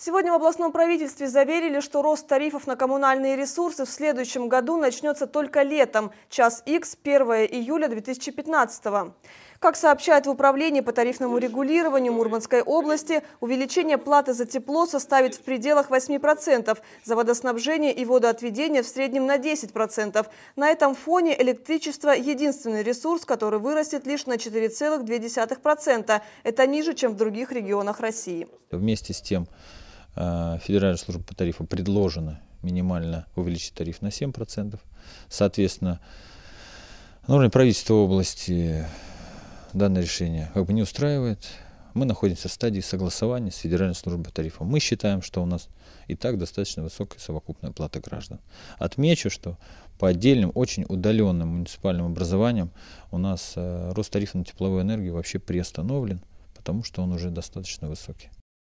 Сегодня в областном правительстве заверили, что рост тарифов на коммунальные ресурсы в следующем году начнется только летом, час X 1 июля 2015 года. Как сообщает в Управлении по тарифному регулированию Мурманской области, увеличение платы за тепло составит в пределах 8%, за водоснабжение и водоотведение в среднем на 10%. На этом фоне электричество – единственный ресурс, который вырастет лишь на 4,2%. Это ниже, чем в других регионах России. Вместе с тем, а, Федеральная служба по тарифу предложена минимально увеличить тариф на 7%. Соответственно, на уровне правительства области данное решение как бы не устраивает. Мы находимся в стадии согласования с Федеральной службой по тарифам. Мы считаем, что у нас и так достаточно высокая совокупная плата граждан. Отмечу, что по отдельным, очень удаленным муниципальным образованиям у нас э, рост тарифа на тепловую энергию вообще приостановлен, потому что он уже достаточно высокий.